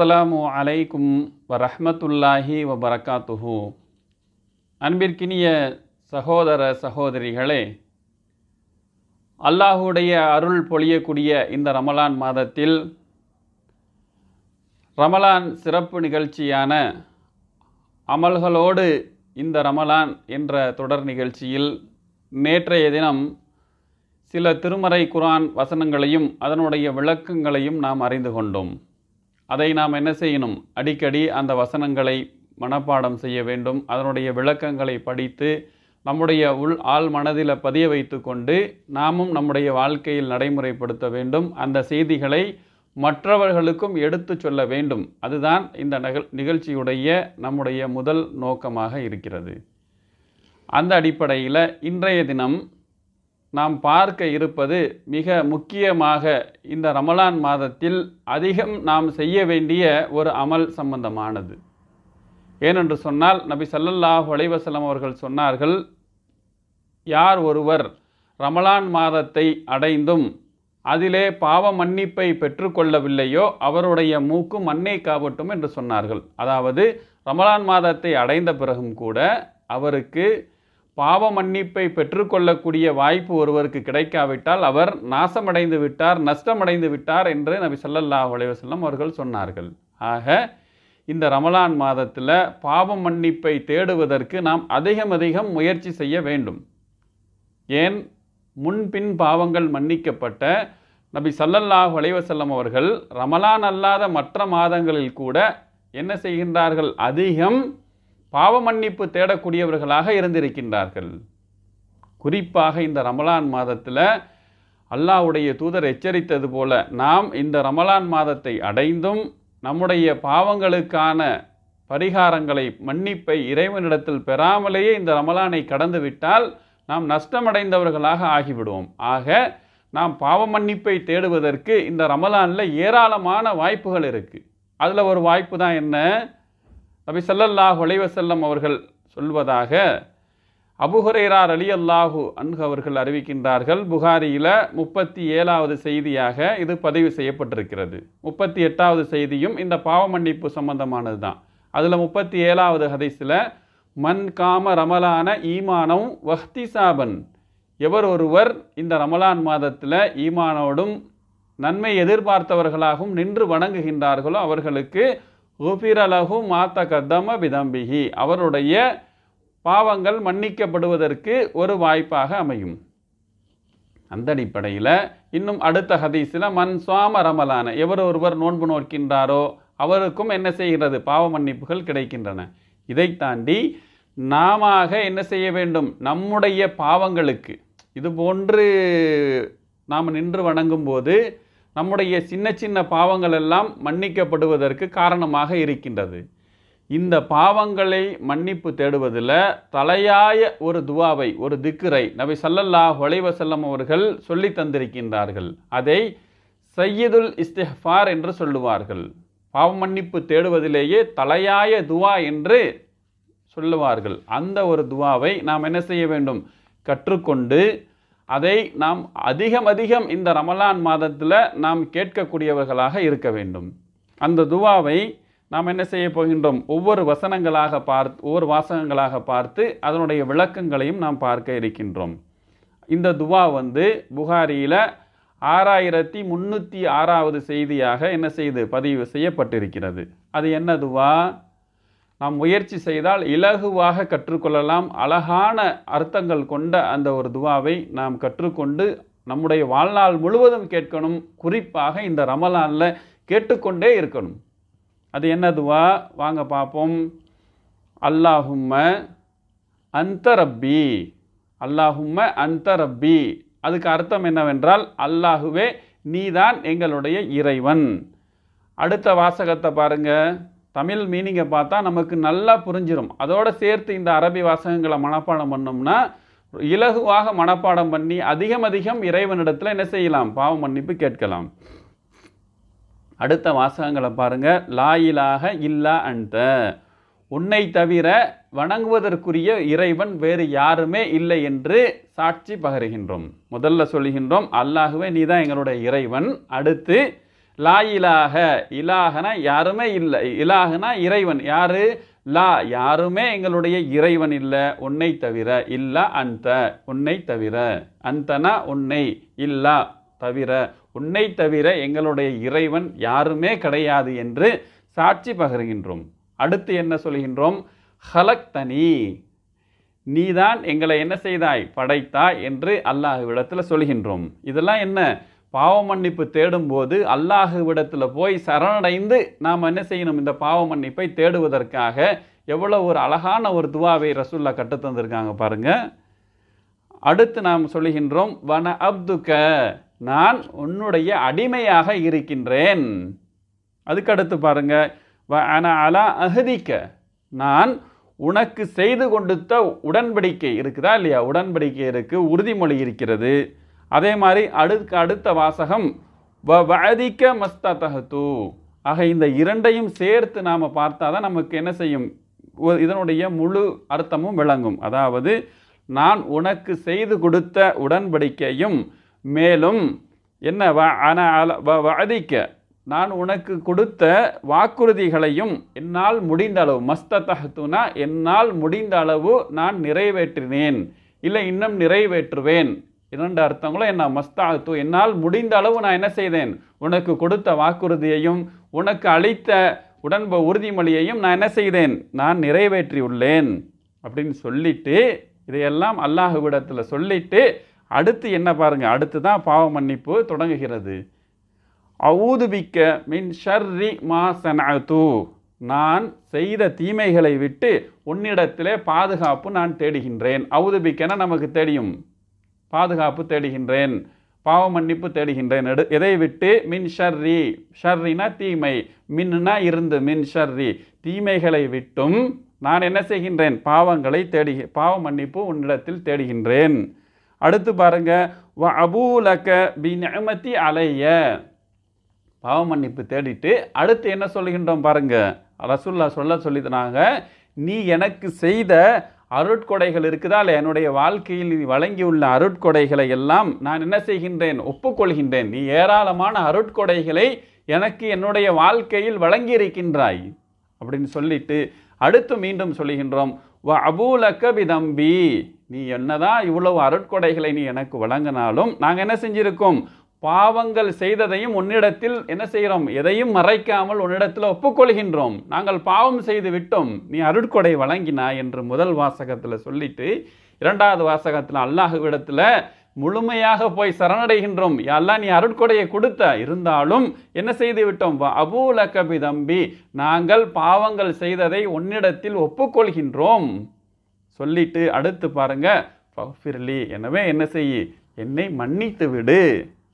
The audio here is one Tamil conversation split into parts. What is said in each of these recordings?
அஸ்ஸலாமு அலைக்கும் வ பரக்காத்துஹு அன்பிற்கினிய சகோதர சகோதரிகளே அல்லாஹுடைய அருள் பொழியக்கூடிய இந்த ரமலான் மாதத்தில் ரமலான் சிறப்பு நிகழ்ச்சியான அமல்களோடு இந்த ரமலான் என்ற தொடர் நிகழ்ச்சியில் நேற்றைய தினம் சில திருமறை குரான் வசனங்களையும் அதனுடைய விளக்கங்களையும் நாம் அறிந்து கொண்டோம் அதை நாம் என்ன செய்யணும் அடிக்கடி அந்த வசனங்களை மனப்பாடம் செய்ய வேண்டும் அதனுடைய விளக்கங்களை படித்து நம்முடைய உள் ஆள் மனதில் பதிய வைத்து கொண்டு நாமும் நம்முடைய வாழ்க்கையில் நடைமுறைப்படுத்த வேண்டும் அந்த செய்திகளை மற்றவர்களுக்கும் எடுத்து சொல்ல வேண்டும் அதுதான் இந்த நக நிகழ்ச்சியுடைய நம்முடைய முதல் நோக்கமாக இருக்கிறது அந்த அடிப்படையில் இன்றைய தினம் நாம் பார்க்க இருப்பது மிக முக்கியமாக இந்த ரமலான் மாதத்தில் அதிகம் நாம் செய்ய வேண்டிய ஒரு அமல் சம்பந்தமானது ஏனென்று சொன்னால் நபி சல்லல்லாஹ் ஒலைவசலம் அவர்கள் சொன்னார்கள் யார் ஒருவர் ரமலான் மாதத்தை அடைந்தும் அதிலே பாவ மன்னிப்பை பெற்றுக்கொள்ளவில்லையோ அவருடைய மூக்கு மண்ணை காவட்டும் என்று சொன்னார்கள் அதாவது ரமலான் மாதத்தை அடைந்த பிறகும் கூட அவருக்கு பாவ மன்னிப்பை பெற்றுக்கொள்ளக்கூடிய வாய்ப்பு ஒருவருக்கு கிடைக்காவிட்டால் அவர் நாசமடைந்து விட்டார் நஷ்டமடைந்து விட்டார் என்று நபி சொல்லல்லா செல்லம் அவர்கள் சொன்னார்கள் ஆக இந்த ரமலான் மாதத்தில் பாவ மன்னிப்பை தேடுவதற்கு நாம் அதிகம் அதிகம் முயற்சி செய்ய வேண்டும் ஏன் முன்பின் பாவங்கள் மன்னிக்கப்பட்ட நபி சல்லல்லாஹ் வலைவசல்லம் அவர்கள் ரமலான் அல்லாத மற்ற மாதங்களில் கூட என்ன செய்கின்றார்கள் அதிகம் பாவ மன்னிப்பு தேடக்கூடியவர்களாக இருந்திருக்கின்றார்கள் குறிப்பாக இந்த ரமலான் மாதத்தில் அல்லாவுடைய தூதர் எச்சரித்தது போல நாம் இந்த ரமலான் மாதத்தை அடைந்தும் நம்முடைய பாவங்களுக்கான பரிகாரங்களை மன்னிப்பை இறைவனிடத்தில் பெறாமலேயே இந்த ரமலானை கடந்துவிட்டால் நாம் நஷ்டமடைந்தவர்களாக ஆகிவிடுவோம் ஆக நாம் பாவ மன்னிப்பை தேடுவதற்கு இந்த ரமலானில் ஏராளமான வாய்ப்புகள் இருக்குது அதில் ஒரு வாய்ப்பு தான் என்ன நபி சல்லல்லாஹ் ஒலைவசல்லம் அவர்கள் சொல்வதாக அபுஹுரைரார் அலி அல்லாஹு அன்ஹு அவர்கள் அறிவிக்கின்றார்கள் புகாரியில் முப்பத்தி ஏழாவது செய்தியாக இது பதிவு செய்யப்பட்டிருக்கிறது முப்பத்தி எட்டாவது செய்தியும் இந்த பாவ மன்னிப்பு சம்பந்தமானது தான் அதில் முப்பத்தி ஏழாவது ஹதீஸில் மண் காம ரமலான ஈமானம் வஹ்தி சாபன் எவர் ஒருவர் இந்த ரமலான் மாதத்தில் ஈமானோடும் நன்மை எதிர்பார்த்தவர்களாகவும் நின்று வணங்குகின்றார்களோ அவர்களுக்கு குஃபிரலகு மாத்த கதம விதம்பிகி அவருடைய பாவங்கள் மன்னிக்கப்படுவதற்கு ஒரு வாய்ப்பாக அமையும் அந்த அடிப்படையில் இன்னும் அடுத்த ஹதீஸில் மண் சுவாம ரமலான எவர் ஒருவர் நோன்பு நோக்கின்றாரோ அவருக்கும் என்ன செய்கிறது பாவ மன்னிப்புகள் கிடைக்கின்றன இதை தாண்டி நாம என்ன செய்ய வேண்டும் நம்முடைய பாவங்களுக்கு இது போன்று நாம் நின்று வணங்கும் போது நம்முடைய சின்ன சின்ன பாவங்கள் எல்லாம் மன்னிக்கப்படுவதற்கு காரணமாக இருக்கின்றது இந்த பாவங்களை மன்னிப்பு தேடுவதில் தலையாய ஒரு துவாவை ஒரு திக்குரை நபி சல்லல்லா ஒலைவசல்லம் அவர்கள் சொல்லி தந்திருக்கின்றார்கள் அதை சையதுல் இஸ்திஃபார் என்று சொல்லுவார்கள் பாவ மன்னிப்பு தேடுவதிலேயே தலையாய துவா என்று சொல்லுவார்கள் அந்த ஒரு துவாவை நாம் என்ன செய்ய வேண்டும் கற்றுக்கொண்டு அதை நாம் அதிகம் அதிகம் இந்த ரமலான் மாதத்தில் நாம் கேட்கக்கூடியவர்களாக இருக்க வேண்டும் அந்த துவாவை நாம் என்ன செய்ய போகின்றோம் ஒவ்வொரு வசனங்களாக பார்த்து ஒவ்வொரு வாசகங்களாக பார்த்து அதனுடைய விளக்கங்களையும் நாம் பார்க்க இருக்கின்றோம் இந்த துவா வந்து புகாரியில் ஆறாயிரத்தி முந்நூற்றி ஆறாவது செய்தியாக என்ன செய்து பதிவு செய்யப்பட்டிருக்கிறது அது என்ன துவா நாம் முயற்சி செய்தால் இலகுவாக கற்றுக்கொள்ளலாம் அழகான அர்த்தங்கள் கொண்ட அந்த ஒரு துவாவை நாம் கற்றுக்கொண்டு நம்முடைய வாழ்நாள் முழுவதும் கேட்கணும் குறிப்பாக இந்த ரமலானில் கேட்டுக்கொண்டே இருக்கணும் அது என்ன துவா வாங்க பார்ப்போம் அல்லாஹும்ம அந்த ரப்பி அல்லாஹும்ம அந்த ரப்பி அதுக்கு அர்த்தம் என்னவென்றால் அல்லாஹுவே நீதான் எங்களுடைய இறைவன் அடுத்த வாசகத்தை பாருங்கள் தமிழ் மீனிங்கை பார்த்தா நமக்கு நல்லா புரிஞ்சிடும் அதோடு சேர்த்து இந்த அரபி வாசகங்களை மனப்பாடம் பண்ணோம்னா இலகுவாக மனப்பாடம் பண்ணி அதிகம் அதிகம் இறைவனிடத்தில் என்ன செய்யலாம் பாவம் மன்னிப்பு கேட்கலாம் அடுத்த வாசகங்களை பாருங்கள் லாயிலாக இல்லா அன்ட உன்னை தவிர வணங்குவதற்குரிய இறைவன் வேறு யாருமே இல்லை என்று சாட்சி பகருகின்றோம் முதல்ல சொல்லுகின்றோம் அல்லாகவே நீ தான் எங்களுடைய இறைவன் அடுத்து லா இலாக இலாகனா யாருமே இல்லை இலாகனா இறைவன் யாரு லா யாருமே எங்களுடைய இறைவன் இல்லை உன்னை தவிர இல்லா அந்த உன்னை தவிர அந்தனா உன்னை இல்லா தவிர உன்னை தவிர எங்களுடைய இறைவன் யாருமே கிடையாது என்று சாட்சி பகருகின்றோம் அடுத்து என்ன சொல்கின்றோம் ஹலக் தனி நீதான் எங்களை என்ன செய்தாய் படைத்தாய் என்று அல்லாஹ் விடத்தில் சொல்கின்றோம் இதெல்லாம் என்ன பாவ மன்னிப்பு தேடும்போது அல்லாஹுவிடத்தில் போய் சரணடைந்து நாம் என்ன செய்யணும் இந்த பாவ மன்னிப்பை தேடுவதற்காக எவ்வளோ ஒரு அழகான ஒரு துவாவை ரசூல்லா கட்டுத்தந்திருக்காங்க தந்திருக்காங்க பாருங்கள் அடுத்து நாம் சொல்லுகின்றோம் வன அப்துக்க நான் உன்னுடைய அடிமையாக இருக்கின்றேன் அதுக்கடுத்து பாருங்க வ அன அலா அகதிக்க நான் உனக்கு செய்து கொடுத்த உடன்படிக்கை இருக்குதா இல்லையா உடன்படிக்கை இருக்குது உறுதிமொழி இருக்கிறது அதே மாதிரி அடுக்கு அடுத்த வாசகம் வ வதிக்க மஸ்தகத்து ஆக இந்த இரண்டையும் சேர்த்து நாம் பார்த்தா தான் நமக்கு என்ன செய்யும் இதனுடைய முழு அர்த்தமும் விளங்கும் அதாவது நான் உனக்கு செய்து கொடுத்த உடன்படிக்கையும் மேலும் என்ன வ அன வதிக்க நான் உனக்கு கொடுத்த வாக்குறுதிகளையும் என்னால் முடிந்த அளவு மஸ்தகத்துனா என்னால் முடிந்த அளவு நான் நிறைவேற்றினேன் இல்லை இன்னும் நிறைவேற்றுவேன் இரண்டு அர்த்தங்களும் என்ன மஸ்தாத்து என்னால் முடிந்த அளவு நான் என்ன செய்தேன் உனக்கு கொடுத்த வாக்குறுதியையும் உனக்கு அளித்த உடன்ப உறுதிமொழியையும் நான் என்ன செய்தேன் நான் நிறைவேற்றி உள்ளேன் அப்படின்னு சொல்லிட்டு இதையெல்லாம் அல்லாஹுவிடத்தில் சொல்லிட்டு அடுத்து என்ன பாருங்கள் அடுத்து தான் பாவ மன்னிப்பு தொடங்குகிறது அவுதுபிக்க மின் ஷர்ரி மா நான் செய்த தீமைகளை விட்டு உன்னிடத்திலே பாதுகாப்பு நான் தேடுகின்றேன் அவுதுபிக்கன நமக்கு தெரியும் பாதுகாப்பு தேடுகின்றேன் பாவ மன்னிப்பு தேடுகின்றேன் எடு எதை விட்டு மின் ஷர்ரி ஷர்ரினா தீமை மின்னா இருந்து மின் ஷர்ரி தீமைகளை விட்டும் நான் என்ன செய்கின்றேன் பாவங்களை தேடி பாவ மன்னிப்பு உன்னிடத்தில் தேடுகின்றேன் அடுத்து பாருங்க வ அபூலக்க பி நியமத்தி அலைய பாவ மன்னிப்பு தேடிட்டு அடுத்து என்ன சொல்லுகின்றோம் பாருங்க ரசுல்லா சொல்ல சொல்லிதுனாங்க நீ எனக்கு செய்த அருட்கொடைகள் இருக்குதால் என்னுடைய வாழ்க்கையில் நீ வழங்கியுள்ள அருட்கொடைகளை எல்லாம் நான் என்ன செய்கின்றேன் ஒப்புக்கொள்கின்றேன் நீ ஏராளமான அருட்கொடைகளை எனக்கு என்னுடைய வாழ்க்கையில் வழங்கியிருக்கின்றாய் அப்படின்னு சொல்லிட்டு அடுத்து மீண்டும் சொல்லுகின்றோம் வ அபூலக்க விதம்பி நீ என்னதான் இவ்வளவு அருட்கொடைகளை நீ எனக்கு வழங்கினாலும் நாங்கள் என்ன செஞ்சிருக்கோம் பாவங்கள் செய்ததையும் உன்னிடத்தில் என்ன செய்கிறோம் எதையும் மறைக்காமல் உன்னிடத்தில் ஒப்புக்கொள்கின்றோம் நாங்கள் பாவம் செய்து விட்டோம் நீ அருட்கொடை வழங்கினா என்று முதல் வாசகத்தில் சொல்லிட்டு இரண்டாவது வாசகத்தில் அல்லாஹுவிடத்தில் முழுமையாக போய் சரணடைகின்றோம் எல்லாம் நீ அருட்கொடையை கொடுத்த இருந்தாலும் என்ன செய்து விட்டோம் அபூல கபி தம்பி நாங்கள் பாவங்கள் செய்ததை உன்னிடத்தில் ஒப்புக்கொள்கின்றோம் சொல்லிட்டு அடுத்து பாருங்க எனவே என்ன செய்ய என்னை மன்னித்து விடு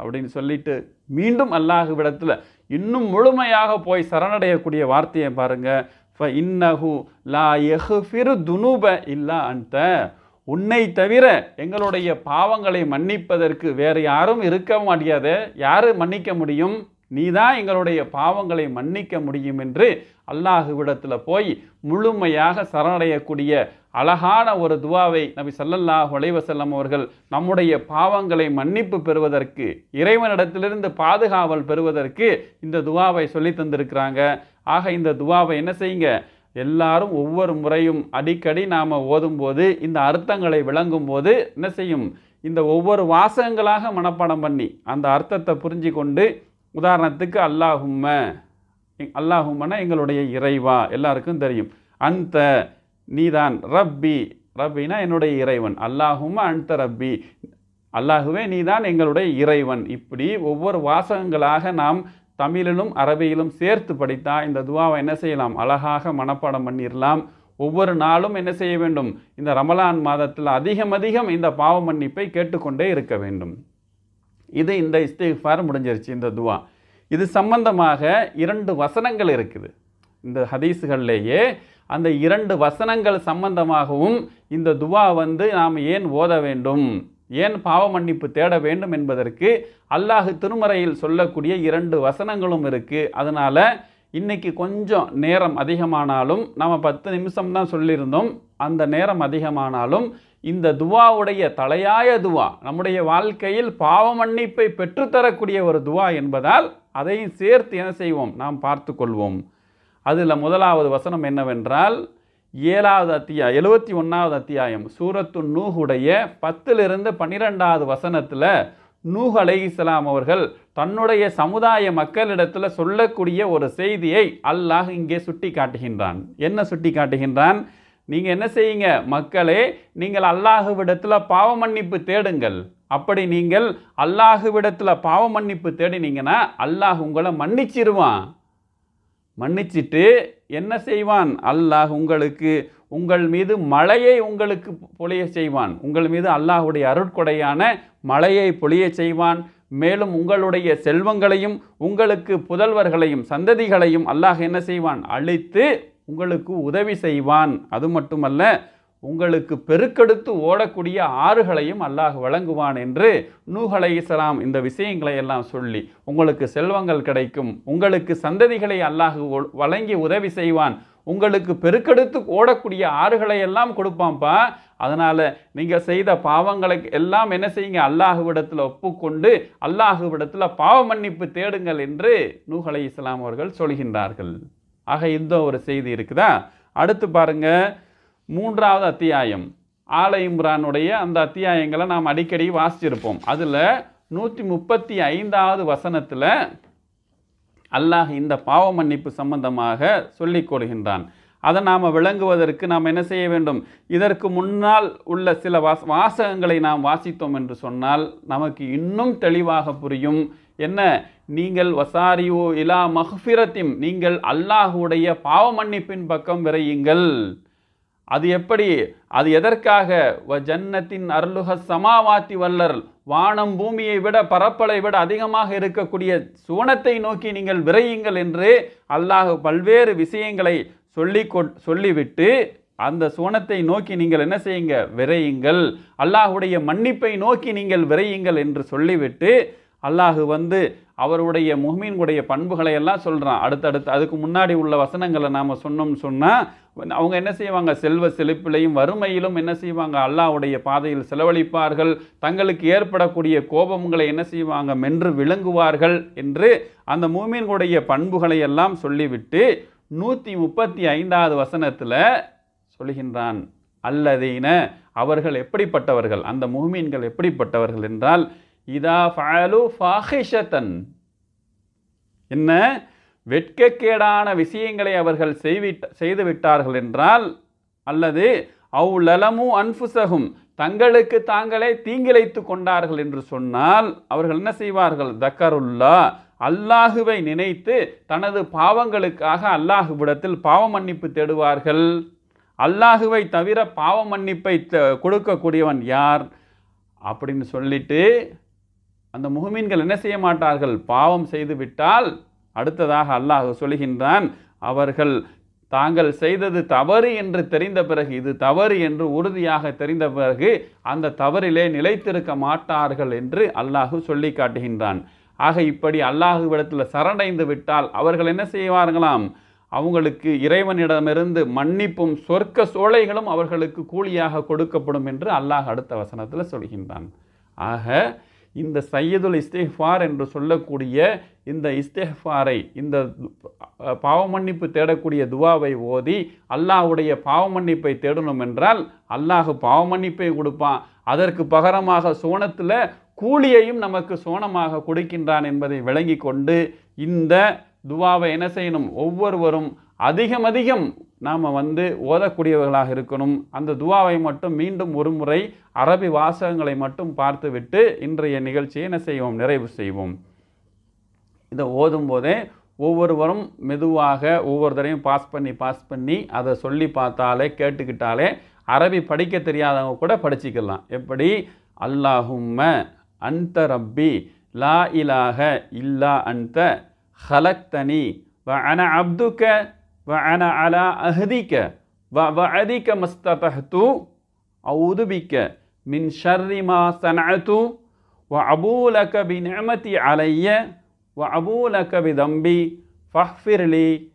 அப்படின்னு சொல்லிட்டு மீண்டும் அல்லாஹுவிடத்தில் இன்னும் முழுமையாக போய் சரணடையக்கூடிய வார்த்தையை பாருங்கள் ஃப இன்னஹு லா எஹ்ஃபிரு துனுப இல்லா அந்த உன்னை தவிர எங்களுடைய பாவங்களை மன்னிப்பதற்கு வேறு யாரும் இருக்க மாட்டியாது யார் மன்னிக்க முடியும் நீதான் எங்களுடைய பாவங்களை மன்னிக்க முடியும் என்று அல்லாஹுவிடத்தில் போய் முழுமையாக சரணடையக்கூடிய அழகான ஒரு துவாவை நபி சல்லல்லாஹ் உலைவசல்லம் அவர்கள் நம்முடைய பாவங்களை மன்னிப்பு பெறுவதற்கு இறைவனிடத்திலிருந்து பாதுகாவல் பெறுவதற்கு இந்த துவாவை சொல்லி தந்திருக்கிறாங்க ஆக இந்த துவாவை என்ன செய்யுங்க எல்லாரும் ஒவ்வொரு முறையும் அடிக்கடி நாம் ஓதும்போது இந்த அர்த்தங்களை விளங்கும் போது என்ன செய்யும் இந்த ஒவ்வொரு வாசகங்களாக மனப்பாடம் பண்ணி அந்த அர்த்தத்தை புரிஞ்சு கொண்டு உதாரணத்துக்கு அல்லாஹும்ம அல்லாஹும்மனா எங்களுடைய இறைவா எல்லாருக்கும் தெரியும் அந்த நீதான் ரப்பி ரப்பினா என்னுடைய இறைவன் அல்லாஹும அன்த ரப்பி அல்லாஹுவே நீதான் எங்களுடைய இறைவன் இப்படி ஒவ்வொரு வாசகங்களாக நாம் தமிழிலும் அரபியிலும் சேர்த்து படித்தால் இந்த துவாவை என்ன செய்யலாம் அழகாக மனப்பாடம் பண்ணிடலாம் ஒவ்வொரு நாளும் என்ன செய்ய வேண்டும் இந்த ரமலான் மாதத்தில் அதிகம் அதிகம் இந்த பாவ மன்னிப்பை கேட்டுக்கொண்டே இருக்க வேண்டும் இது இந்த இஸ்திஃபார் முடிஞ்சிருச்சு இந்த துவா இது சம்பந்தமாக இரண்டு வசனங்கள் இருக்குது இந்த ஹதீஸுகள்லேயே அந்த இரண்டு வசனங்கள் சம்பந்தமாகவும் இந்த துவா வந்து நாம் ஏன் ஓத வேண்டும் ஏன் பாவ மன்னிப்பு தேட வேண்டும் என்பதற்கு அல்லாஹு திருமறையில் சொல்லக்கூடிய இரண்டு வசனங்களும் இருக்குது அதனால் இன்றைக்கி கொஞ்சம் நேரம் அதிகமானாலும் நம்ம பத்து நிமிஷம் தான் சொல்லியிருந்தோம் அந்த நேரம் அதிகமானாலும் இந்த துவாவுடைய தலையாய துவா நம்முடைய வாழ்க்கையில் பாவ மன்னிப்பை பெற்றுத்தரக்கூடிய ஒரு துவா என்பதால் அதையும் சேர்த்து என்ன செய்வோம் நாம் பார்த்து கொள்வோம் அதில் முதலாவது வசனம் என்னவென்றால் ஏழாவது அத்தியாயம் எழுபத்தி ஒன்றாவது அத்தியாயம் சூரத்து நூஹுடைய பத்திலிருந்து பன்னிரெண்டாவது வசனத்தில் நூஹ் அலை இஸ்லாம் அவர்கள் தன்னுடைய சமுதாய மக்களிடத்தில் சொல்லக்கூடிய ஒரு செய்தியை அல்லாஹ் இங்கே சுட்டி காட்டுகின்றான் என்ன சுட்டி காட்டுகின்றான் நீங்கள் என்ன செய்யுங்க மக்களே நீங்கள் அல்லாஹுவிடத்தில் பாவ மன்னிப்பு தேடுங்கள் அப்படி நீங்கள் அல்லாஹுவிடத்தில் பாவ மன்னிப்பு தேடினீங்கன்னா அல்லாஹ் உங்களை மன்னிச்சிருவான் மன்னிச்சிட்டு என்ன செய்வான் அல்லாஹ் உங்களுக்கு உங்கள் மீது மழையை உங்களுக்கு பொழிய செய்வான் உங்கள் மீது அல்லாஹுடைய அருட்கொடையான மழையை பொழிய செய்வான் மேலும் உங்களுடைய செல்வங்களையும் உங்களுக்கு புதல்வர்களையும் சந்ததிகளையும் அல்லாஹ் என்ன செய்வான் அழித்து உங்களுக்கு உதவி செய்வான் அது மட்டுமல்ல உங்களுக்கு பெருக்கெடுத்து ஓடக்கூடிய ஆறுகளையும் அல்லாஹ் வழங்குவான் என்று நூஹலை இஸ்லாம் இந்த விஷயங்களை எல்லாம் சொல்லி உங்களுக்கு செல்வங்கள் கிடைக்கும் உங்களுக்கு சந்ததிகளை அல்லாஹ் வழங்கி உதவி செய்வான் உங்களுக்கு பெருக்கெடுத்து ஓடக்கூடிய ஆறுகளை எல்லாம் கொடுப்பான்ப்பா அதனால் நீங்கள் செய்த பாவங்களுக்கு எல்லாம் என்ன செய்யுங்க அல்லாஹுவிடத்தில் ஒப்புக்கொண்டு அல்லாஹுவிடத்தில் பாவ மன்னிப்பு தேடுங்கள் என்று நூகலை இஸ்லாம் அவர்கள் சொல்கின்றார்கள் ஆக இந்த ஒரு செய்தி இருக்குதா அடுத்து பாருங்க மூன்றாவது அத்தியாயம் ஆலை இம்ரானுடைய அந்த அத்தியாயங்களை நாம் அடிக்கடி வாசிச்சிருப்போம் அதில் நூற்றி முப்பத்தி ஐந்தாவது வசனத்தில் அல்லாஹ் இந்த பாவ மன்னிப்பு சம்பந்தமாக சொல்லிக் கொடுகின்றான் அதை நாம் விளங்குவதற்கு நாம் என்ன செய்ய வேண்டும் இதற்கு முன்னால் உள்ள சில வாச வாசகங்களை நாம் வாசித்தோம் என்று சொன்னால் நமக்கு இன்னும் தெளிவாக புரியும் என்ன நீங்கள் வசாரியோ இலா மஹ்ஃபிரத்திம் நீங்கள் அல்லாஹுடைய பாவ மன்னிப்பின் பக்கம் விரையுங்கள் அது எப்படி அது எதற்காக வ ஜன்னத்தின் அருளுக சமாவாத்தி வல்லர் வானம் பூமியை விட பரப்பளை விட அதிகமாக இருக்கக்கூடிய சுவனத்தை நோக்கி நீங்கள் விரையுங்கள் என்று அல்லாஹ் பல்வேறு விஷயங்களை சொல்லி சொல்லிவிட்டு அந்த சுவனத்தை நோக்கி நீங்கள் என்ன செய்யுங்க விரையுங்கள் அல்லாஹுடைய மன்னிப்பை நோக்கி நீங்கள் விரையுங்கள் என்று சொல்லிவிட்டு அல்லாஹு வந்து அவருடைய முஹ்மீன்களுடைய பண்புகளை எல்லாம் சொல்கிறான் அடுத்தடுத்து அதுக்கு முன்னாடி உள்ள வசனங்களை நாம் சொன்னோம்னு சொன்னால் அவங்க என்ன செய்வாங்க செல்வ செழிப்பிலையும் வறுமையிலும் என்ன செய்வாங்க அல்லாஹுடைய பாதையில் செலவழிப்பார்கள் தங்களுக்கு ஏற்படக்கூடிய கோபங்களை என்ன செய்வாங்க மென்று விளங்குவார்கள் என்று அந்த மூமீன்களுடைய பண்புகளை எல்லாம் சொல்லிவிட்டு நூற்றி முப்பத்தி ஐந்தாவது வசனத்தில் சொல்கின்றான் அல்லதீன அவர்கள் எப்படிப்பட்டவர்கள் அந்த முகமீன்கள் எப்படிப்பட்டவர்கள் என்றால் இதா ஃபாலு ஃபாஹிஷத்தன் என்ன வெட்கக்கேடான விஷயங்களை அவர்கள் செய்விட்ட செய்துவிட்டார்கள் என்றால் அல்லது அவு அன்புசகும் தங்களுக்கு தாங்களே தீங்கிழைத்து கொண்டார்கள் என்று சொன்னால் அவர்கள் என்ன செய்வார்கள் தக்கருல்லா அல்லாஹுவை நினைத்து தனது பாவங்களுக்காக அல்லாஹுவிடத்தில் பாவ மன்னிப்பு தேடுவார்கள் அல்லாஹுவை தவிர பாவ மன்னிப்பை கொடுக்கக்கூடியவன் யார் அப்படின்னு சொல்லிட்டு அந்த முகமீன்கள் என்ன செய்ய மாட்டார்கள் பாவம் செய்து விட்டால் அடுத்ததாக அல்லாஹு சொல்கின்றான் அவர்கள் தாங்கள் செய்தது தவறு என்று தெரிந்த பிறகு இது தவறு என்று உறுதியாக தெரிந்த பிறகு அந்த தவறிலே நிலைத்திருக்க மாட்டார்கள் என்று அல்லாஹு சொல்லி காட்டுகின்றான் ஆக இப்படி அல்லாஹுவிடத்தில் சரடைந்து விட்டால் அவர்கள் என்ன செய்வார்களாம் அவங்களுக்கு இறைவனிடமிருந்து மன்னிப்பும் சொர்க்க சோலைகளும் அவர்களுக்கு கூலியாக கொடுக்கப்படும் என்று அல்லாஹ் அடுத்த வசனத்தில் சொல்கின்றான் ஆக இந்த சையதுல் இஸ்தேஃபார் என்று சொல்லக்கூடிய இந்த இஸ்தேஃபாரை இந்த பாவ மன்னிப்பு தேடக்கூடிய துவாவை ஓதி அல்லாஹுடைய பாவ மன்னிப்பை தேடணும் என்றால் அல்லாஹு பாவ மன்னிப்பை கொடுப்பான் அதற்கு பகரமாக சோனத்தில் கூலியையும் நமக்கு சோனமாக கொடுக்கின்றான் என்பதை விளங்கி கொண்டு இந்த துவாவை என்ன செய்யணும் ஒவ்வொருவரும் அதிகம் அதிகம் நாம் வந்து ஓதக்கூடியவர்களாக இருக்கணும் அந்த துவாவை மட்டும் மீண்டும் ஒரு முறை அரபி வாசகங்களை மட்டும் பார்த்துவிட்டு இன்றைய நிகழ்ச்சியை என்ன செய்வோம் நிறைவு செய்வோம் இதை ஓதும் போதே ஒவ்வொருவரும் மெதுவாக ஒவ்வொரு தடையும் பாஸ் பண்ணி பாஸ் பண்ணி அதை சொல்லி பார்த்தாலே கேட்டுக்கிட்டாலே அரபி படிக்க தெரியாதவங்க கூட படிச்சிக்கலாம் எப்படி அல்லாஹும்ம أنت ربي لا إله إلا أنت خلقتني وأنا عبدك وأنا على أهدك ووعدك ما استطعت أعوذ بك من شر ما صنعت وأبو لك بنعمتي علي وأبو لك بذنبي فاغفر لي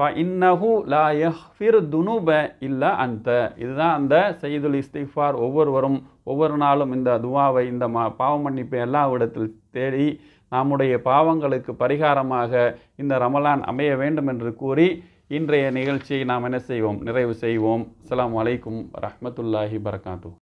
ஃப இன்னஹு லா யஹ்ஃபிர் துனுப இல்லை அந்த இதுதான் அந்த செய்துல் இஸ்திஃபார் ஒவ்வொருவரும் ஒவ்வொரு நாளும் இந்த துவாவை இந்த மா பாவ மன்னிப்பை எல்லாவிடத்தில் தேடி நம்முடைய பாவங்களுக்கு பரிகாரமாக இந்த ரமலான் அமைய வேண்டும் என்று கூறி இன்றைய நிகழ்ச்சியை நாம் என்ன செய்வோம் நிறைவு செய்வோம் அஸ்லாம் வலைக்கும் ரஹமத்துல்லாஹி பரகாத்து